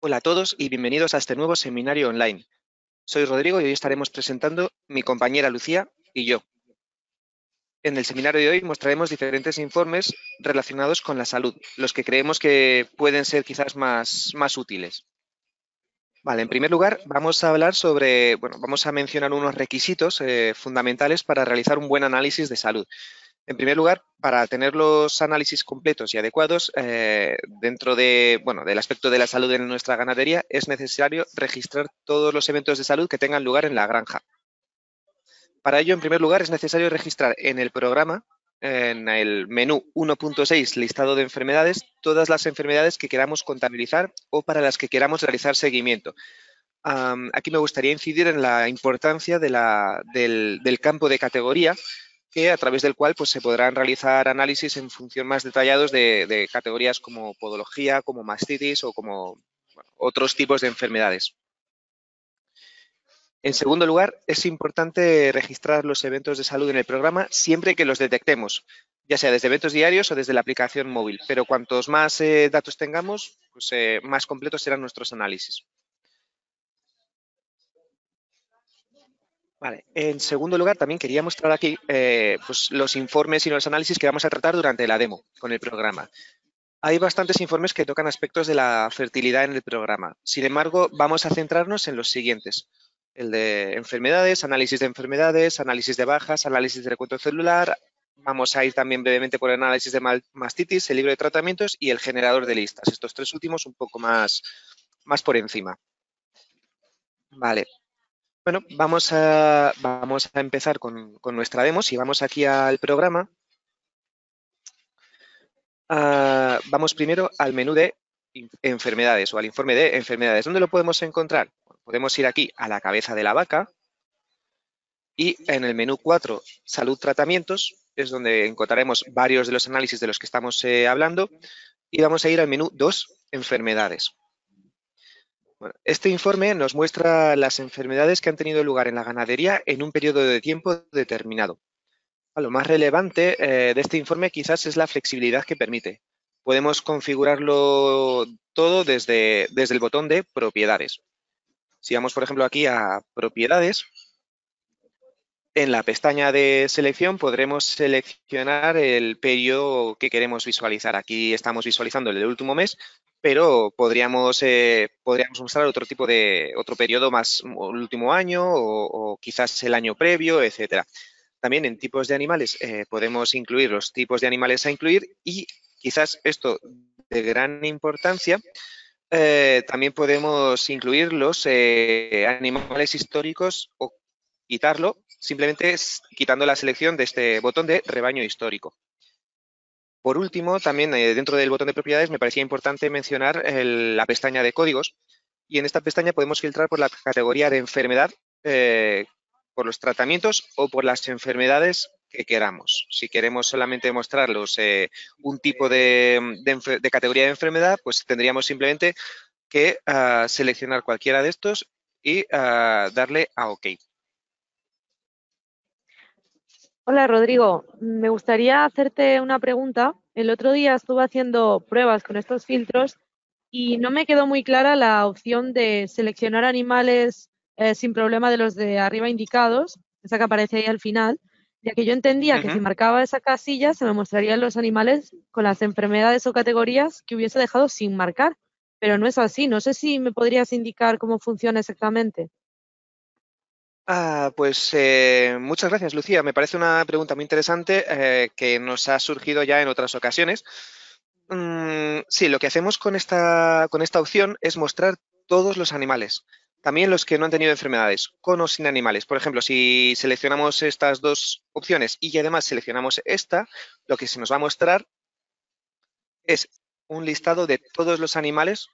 Hola a todos y bienvenidos a este nuevo seminario online. Soy Rodrigo y hoy estaremos presentando mi compañera Lucía y yo. En el seminario de hoy mostraremos diferentes informes relacionados con la salud, los que creemos que pueden ser quizás más, útiles. Vale, en primer lugar vamos a hablar sobre, bueno, vamos a mencionar unos requisitos eh, fundamentales para realizar un buen análisis de salud. En primer lugar, para tener los análisis completos y adecuados eh, dentro de, bueno, del aspecto de la salud en nuestra ganadería, es necesario registrar todos los eventos de salud que tengan lugar en la granja. Para ello, en primer lugar, es necesario registrar en el programa, en el menú 1.6, listado de enfermedades, todas las enfermedades que queramos contabilizar o para las que queramos realizar seguimiento. aquí me gustaría incidir en la importancia del campo de categoría a través del cual pues, se podrán realizar análisis en función más detallados de, categorías como podología, como mastitis o como otros tipos de enfermedades. En segundo lugar, es importante registrar los eventos de salud en el programa siempre que los detectemos, ya sea desde eventos diarios o desde la aplicación móvil, pero cuantos más eh, datos tengamos, pues, eh, más completos serán nuestros análisis. En segundo lugar, también quería mostrar aquí eh, pues, los informes y los análisis que vamos a tratar durante la demo con el programa. Hay bastantes informes que tocan aspectos de la fertilidad en el programa. Sin embargo, vamos a centrarnos en los siguientes. El de enfermedades, análisis de enfermedades, análisis de bajas, análisis de recuento celular. Vamos a ir también brevemente por el análisis de mastitis, el libro de tratamientos y el generador de listas. Estos tres últimos un poco más, más por encima. Vale, bueno, vamos a, empezar con, nuestra demo. Si vamos aquí al programa, ah, vamos primero al menú de enfermedades o al informe de enfermedades. ¿Dónde lo podemos encontrar? Podemos ir aquí a la cabeza de la vaca y en el menú 4, salud tratamientos, es donde encontraremos varios de los análisis de los que estamos eh, hablando y vamos a ir al menú 2, enfermedades este informe nos muestra las enfermedades que han tenido lugar en la ganadería en un periodo de tiempo determinado. Ah, lo más relevante eh, de este informe quizás es la flexibilidad que permite. Podemos configurarlo todo desde, desde el botón de propiedades. Si vamos, por ejemplo, aquí a propiedades, en la pestaña de selección podremos seleccionar el periodo que queremos visualizar. Aquí estamos visualizando el del último mes, pero podríamos, eh, mostrar otro tipo de, otro periodo más, el último año o, quizás el año previo, etcétera. También en tipos de animales eh, podemos incluir los tipos de animales a incluir y quizás esto de gran importancia, eh, también podemos incluir los animales históricos o quitarlo simplemente quitando la selección de este botón de rebaño histórico. Por último, también eh, dentro del botón de propiedades me parecía importante mencionar la pestaña de códigos y en esta pestaña podemos filtrar por la categoría de enfermedad, eh, por los tratamientos o por las enfermedades que queramos. Si queremos solamente mostrarlos eh, un tipo de, categoría de enfermedad, pues tendríamos simplemente que ah, seleccionar cualquiera de estos y ah, darle a OK. Hola Rodrigo, me gustaría hacerte una pregunta. El otro día estuve haciendo pruebas con estos filtros y no me quedó muy clara la opción de seleccionar animales eh, sin problema de los de arriba indicados, esa que aparece ahí al final, ya que yo entendía que si marcaba esa casilla se me mostrarían los animales con las enfermedades o categorías que hubiese dejado sin marcar, pero no es así. No sé si me podrías indicar cómo funciona exactamente. Ah, pues eh, muchas gracias, Lucía. Me parece una pregunta muy interesante eh, que nos ha surgido ya en otras ocasiones. Mm, sí, lo que hacemos con esta, con esta opción es mostrar todos los animales, también los que no han tenido enfermedades, con o sin animales. Por ejemplo, si seleccionamos estas dos opciones y además seleccionamos esta, lo que se nos va a mostrar es un listado de todos los animales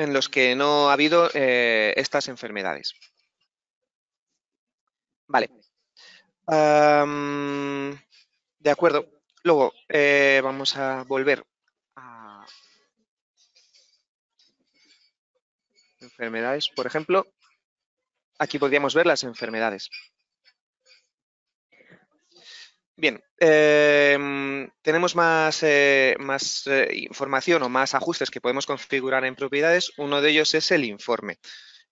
en los que no ha habido eh, estas enfermedades. Vale. de acuerdo. Luego eh, vamos a volver a enfermedades. Por ejemplo, aquí podríamos ver las enfermedades. Bien, em, tenemos más, eh, eh, información o más ajustes que podemos configurar en propiedades. Uno de ellos es el informe.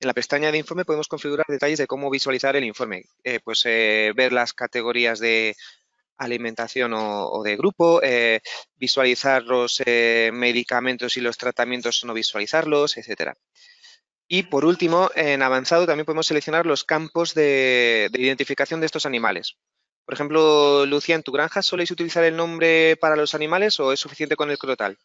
En la pestaña de informe podemos configurar detalles de cómo visualizar el informe. Eh, pues ver las categorías de alimentación o, de grupo, visualizar los medicamentos y los tratamientos o no visualizarlos, etcétera. Y por último, en avanzado también podemos seleccionar los campos de identificación de estos animales. Por ejemplo, Lucía, ¿en tu granja soléis utilizar el nombre para los animales o es suficiente con el crotal?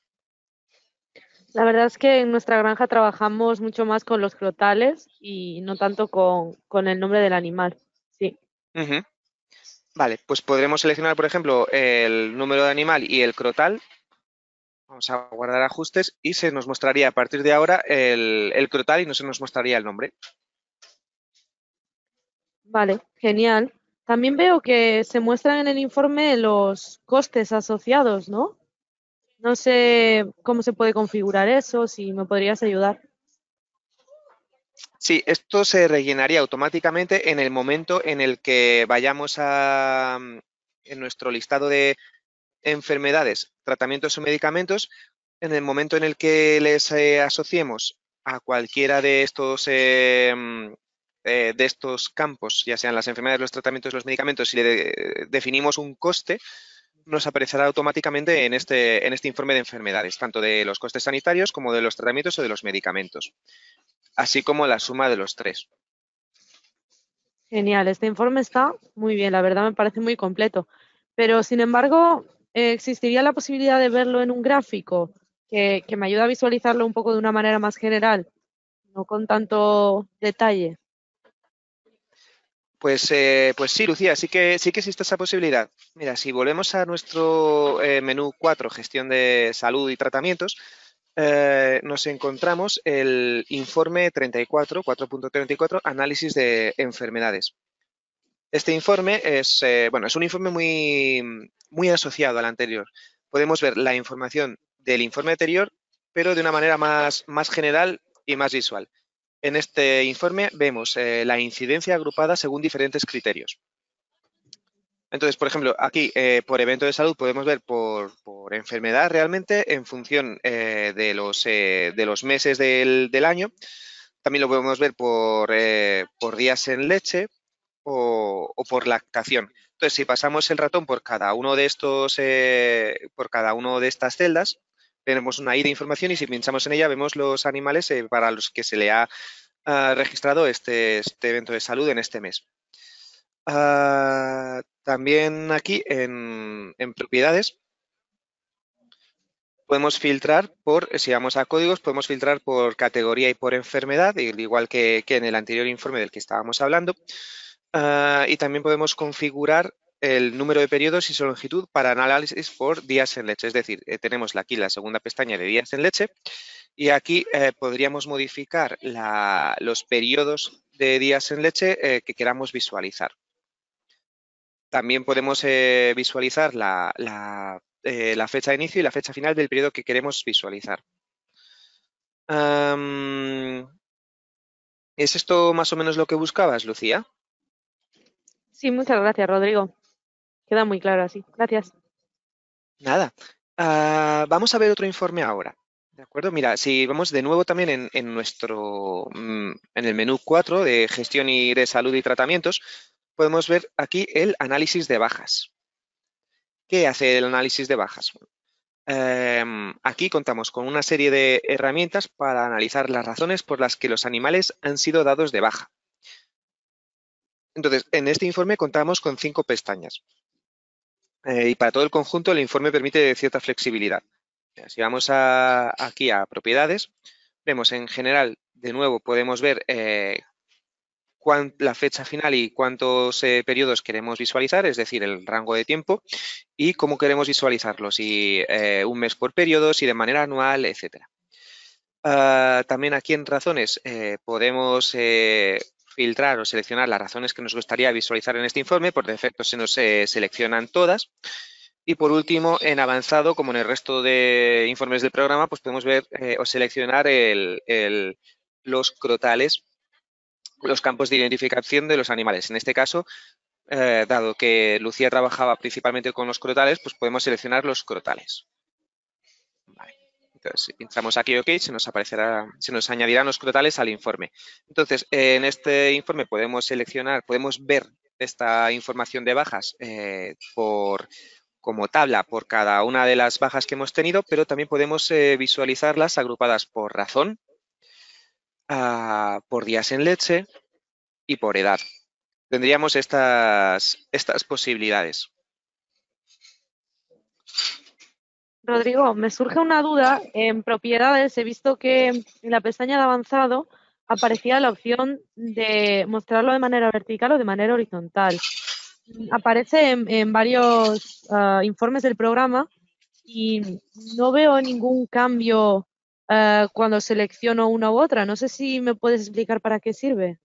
La verdad es que en nuestra granja trabajamos mucho más con los crotales y no tanto con, el nombre del animal, sí. Vale, pues podremos seleccionar, por ejemplo, el número de animal y el crotal. Vamos a guardar ajustes y se nos mostraría a partir de ahora el crotal y no se nos mostraría el nombre. Vale, genial. También veo que se muestran en el informe los costes asociados, ¿no? No sé cómo se puede configurar eso, si me podrías ayudar. Sí, esto se rellenaría automáticamente en el momento en el que vayamos a en nuestro listado de enfermedades, tratamientos o medicamentos, en el momento en el que les eh, asociemos a cualquiera de estos em, eh, de estos campos, ya sean las enfermedades, los tratamientos, los medicamentos, si le definimos un coste, nos aparecerá automáticamente en este, en este informe de enfermedades, tanto de los costes sanitarios como de los tratamientos o de los medicamentos, así como la suma de los tres. Genial, este informe está muy bien, la verdad me parece muy completo, pero sin embargo, eh, ¿existiría la posibilidad de verlo en un gráfico que, que me ayuda a visualizarlo un poco de una manera más general, no con tanto detalle? Pues, eh, pues sí, Lucía, sí que, sí que existe esa posibilidad. Mira, si volvemos a nuestro eh, menú 4, gestión de salud y tratamientos, eh, nos encontramos el informe 34, 4.34, análisis de enfermedades. Este informe es, bueno, es un informe muy, muy asociado al anterior. Podemos ver la información del informe anterior, pero de una manera más, más general y más visual. En este informe vemos eh, la incidencia agrupada según diferentes criterios. Entonces, por ejemplo, aquí eh, por evento de salud podemos ver por, enfermedad realmente en función eh, de, los, meses del, año. También lo podemos ver por, días en leche o, o, por lactación. Entonces, si pasamos el ratón por cada uno de estos, por cada uno de estas celdas, tenemos una I de información y si pinchamos en ella vemos los animales eh, para los que se le ha ah, registrado este, este, evento de salud en este mes. Ah, también aquí en, propiedades podemos filtrar por, si vamos a códigos, podemos filtrar por categoría y por enfermedad, igual que, en el anterior informe del que estábamos hablando. Ah, y también podemos configurar el número de periodos y su longitud para análisis por días en leche. Es decir, eh, tenemos aquí la segunda pestaña de días en leche y aquí eh, podríamos modificar los periodos de días en leche eh, que queramos visualizar. También podemos visualizar la, fecha de inicio y la fecha final del periodo que queremos visualizar. ¿Es esto más o menos lo que buscabas, Lucía? Sí, muchas gracias, Rodrigo. Queda muy claro así. Gracias. Nada. Ah, vamos a ver otro informe ahora. De acuerdo, mira, si vamos de nuevo también en, nuestro, mm, en el menú 4 de gestión y de salud y tratamientos, podemos ver aquí el análisis de bajas. ¿Qué hace el análisis de bajas? Em, aquí contamos con una serie de herramientas para analizar las razones por las que los animales han sido dados de baja. Entonces, en este informe contamos con cinco pestañas. Eh, y para todo el conjunto el informe permite cierta flexibilidad. Si vamos aquí a propiedades, vemos en general, de nuevo, podemos ver eh, la fecha final y cuántos eh, periodos queremos visualizar, es decir, el rango de tiempo y cómo queremos visualizarlos, si un mes por periodo, si de manera anual, etcétera. Ah, también aquí en razones podemos filtrar o seleccionar las razones que nos gustaría visualizar en este informe. Por defecto se nos eh, seleccionan todas. Y por último, en avanzado, como en el resto de informes del programa, pues podemos ver eh, o seleccionar los crotales, los campos de identificación de los animales. En este caso, eh, dado que Lucía trabajaba principalmente con los crotales, pues podemos seleccionar los crotales. Entonces, entramos aquí OK, se nos aparecerá, se nos añadirán los totales al informe. Entonces, en este informe podemos seleccionar, podemos ver esta información de bajas eh, por, como tabla por cada una de las bajas que hemos tenido, pero también podemos eh, visualizarlas agrupadas por razón, ah, por días en leche y por edad. Tendríamos estas, estas posibilidades. Rodrigo, me surge una duda. En propiedades he visto que en la pestaña de avanzado aparecía la opción de mostrarlo de manera vertical o de manera horizontal. Aparece en, varios ah, informes del programa y no veo ningún cambio ah, cuando selecciono una u otra. No sé si me puedes explicar para qué sirve.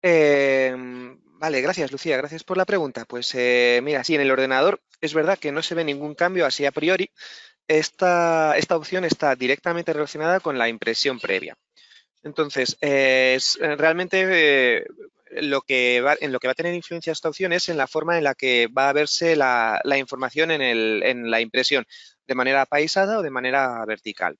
Em, Vale, gracias Lucía, gracias por la pregunta. Pues eh, mira, sí, en el ordenador es verdad que no se ve ningún cambio así a priori. Esta, esta opción está directamente relacionada con la impresión previa. Entonces, eh, eh, realmente lo que va, en lo que va a tener influencia esta opción es en la forma en la que va a verse la, información en, en la impresión, de manera paisada o de manera vertical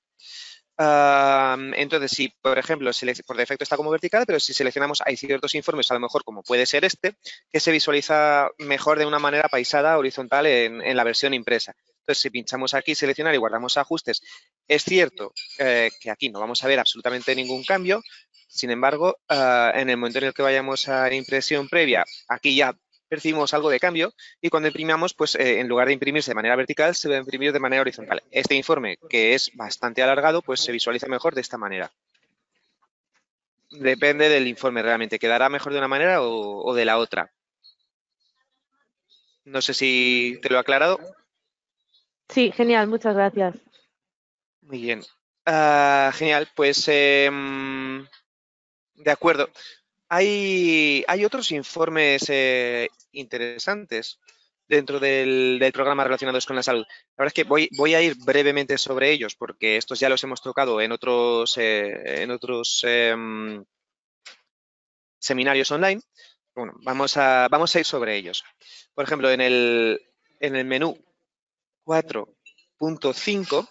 entonces, si por ejemplo, por defecto está como vertical, pero si seleccionamos, hay ciertos informes, a lo mejor como puede ser este, que se visualiza mejor de una manera paisada, horizontal en, la versión impresa. Entonces, si pinchamos aquí, seleccionar y guardamos ajustes, es cierto eh, que aquí no vamos a ver absolutamente ningún cambio, sin embargo, ah, en el momento en el que vayamos a impresión previa, aquí ya percibimos algo de cambio y cuando imprimamos, pues eh, en lugar de imprimirse de manera vertical, se va a imprimir de manera horizontal. Este informe, que es bastante alargado, pues se visualiza mejor de esta manera. Depende del informe realmente, quedará mejor de una manera o, de la otra. No sé si te lo he aclarado. Sí, genial, muchas gracias. Muy bien. Ah, genial, pues em, de acuerdo. Hay, hay otros informes eh, interesantes dentro del, programa relacionados con la salud. La verdad es que voy, voy, a ir brevemente sobre ellos porque estos ya los hemos tocado en otros, eh, en otros em, seminarios online. Bueno, vamos a, ir sobre ellos. Por ejemplo, en el, menú 4.5,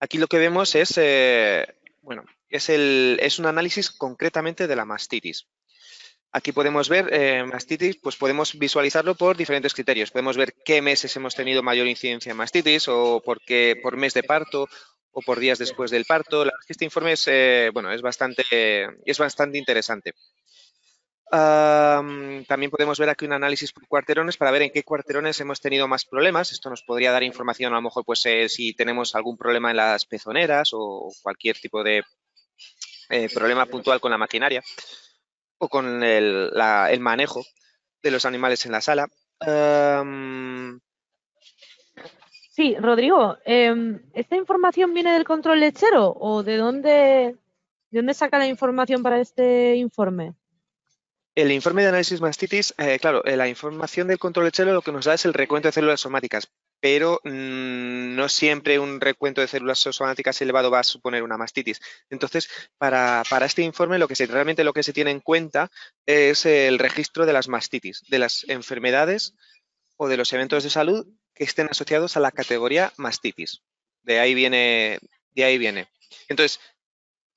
aquí lo que vemos es, eh, bueno, es, el, es un análisis concretamente de la mastitis. Aquí podemos ver eh, mastitis, pues podemos visualizarlo por diferentes criterios. Podemos ver qué meses hemos tenido mayor incidencia en mastitis o por qué, por mes de parto o por días después del parto. Este informe es, eh, bueno, es, bastante, es bastante interesante. también podemos ver aquí un análisis por cuarterones para ver en qué cuarterones hemos tenido más problemas. Esto nos podría dar información a lo mejor pues eh, si tenemos algún problema en las pezoneras o cualquier tipo de eh, problema puntual con la maquinaria o con el, manejo de los animales en la sala. Em, sí, Rodrigo, em, ¿esta información viene del control lechero o de dónde, de dónde saca la información para este informe? El informe de análisis mastitis, eh, claro, eh, la información del control de chelo lo que nos da es el recuento de células somáticas, pero mm, no siempre un recuento de células somáticas elevado va a suponer una mastitis. Entonces, para, este informe, lo que se, realmente lo que se tiene en cuenta es el registro de las mastitis, de las enfermedades o de los eventos de salud que estén asociados a la categoría mastitis. De ahí viene, de ahí viene. Entonces,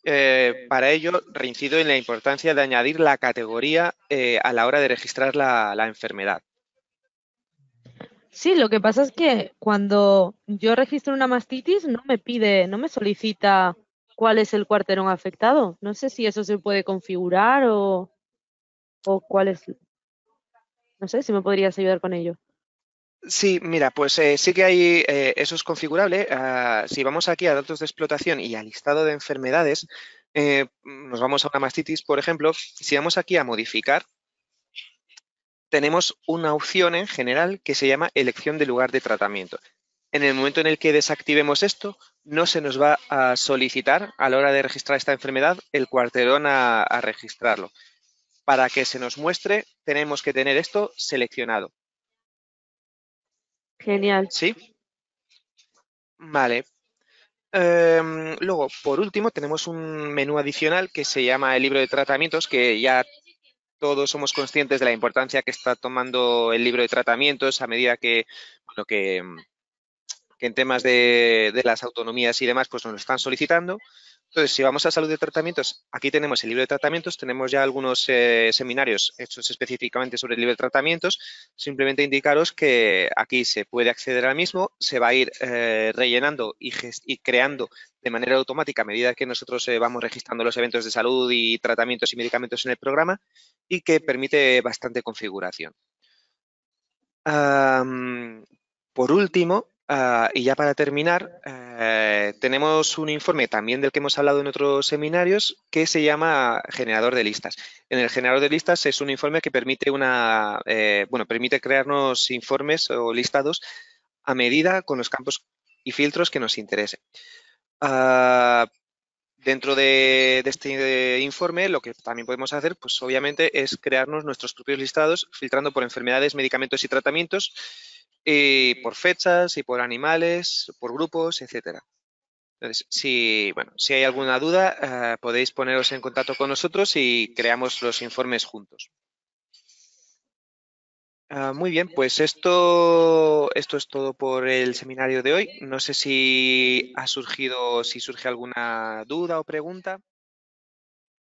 eh, para ello reincido en la importancia de añadir la categoría eh, a la hora de registrar la, enfermedad. Sí, lo que pasa es que cuando yo registro una mastitis no me pide, no me solicita cuál es el cuarterón afectado. No sé si eso se puede configurar o cuál es. No sé si me podrías ayudar con ello. Sí, mira, pues eh, sí que hay, eh, eso es configurable. Ah, si vamos aquí a datos de explotación y al listado de enfermedades, eh, nos vamos a una mastitis, por ejemplo, si vamos aquí a modificar, tenemos una opción en general que se llama elección de lugar de tratamiento. En el momento en el que desactivemos esto, no se nos va a solicitar a la hora de registrar esta enfermedad el cuarterón a registrarlo. Para que se nos muestre, tenemos que tener esto seleccionado. Genial. ¿Sí? Vale. Em, luego, por último, tenemos un menú adicional que se llama el libro de tratamientos, que ya todos somos conscientes de la importancia que está tomando el libro de tratamientos a medida que, bueno, que, en temas de, de, las autonomías y demás, pues nos lo están solicitando. Entonces, si vamos a salud de tratamientos, aquí tenemos el libro de tratamientos, tenemos ya algunos eh, seminarios hechos específicamente sobre el libro de tratamientos. Simplemente indicaros que aquí se puede acceder al mismo, se va a ir eh, rellenando y, creando de manera automática a medida que nosotros eh, vamos registrando los eventos de salud y tratamientos y medicamentos en el programa y que permite bastante configuración. por último, Ah, y ya para terminar, eh, tenemos un informe también del que hemos hablado en otros seminarios que se llama generador de listas. En el generador de listas es un informe que permite una, eh, bueno, permite crearnos informes o listados a medida con los campos y filtros que nos interesen. Ah, dentro de, de, este informe, lo que también podemos hacer, pues obviamente, es crearnos nuestros propios listados filtrando por enfermedades, medicamentos y tratamientos y por fechas y por animales, por grupos, etcétera. si, bueno, si hay alguna duda, eh, podéis poneros en contacto con nosotros y creamos los informes juntos. Ah, muy bien, pues esto, esto es todo por el seminario de hoy. No sé si ha surgido, si surge alguna duda o pregunta.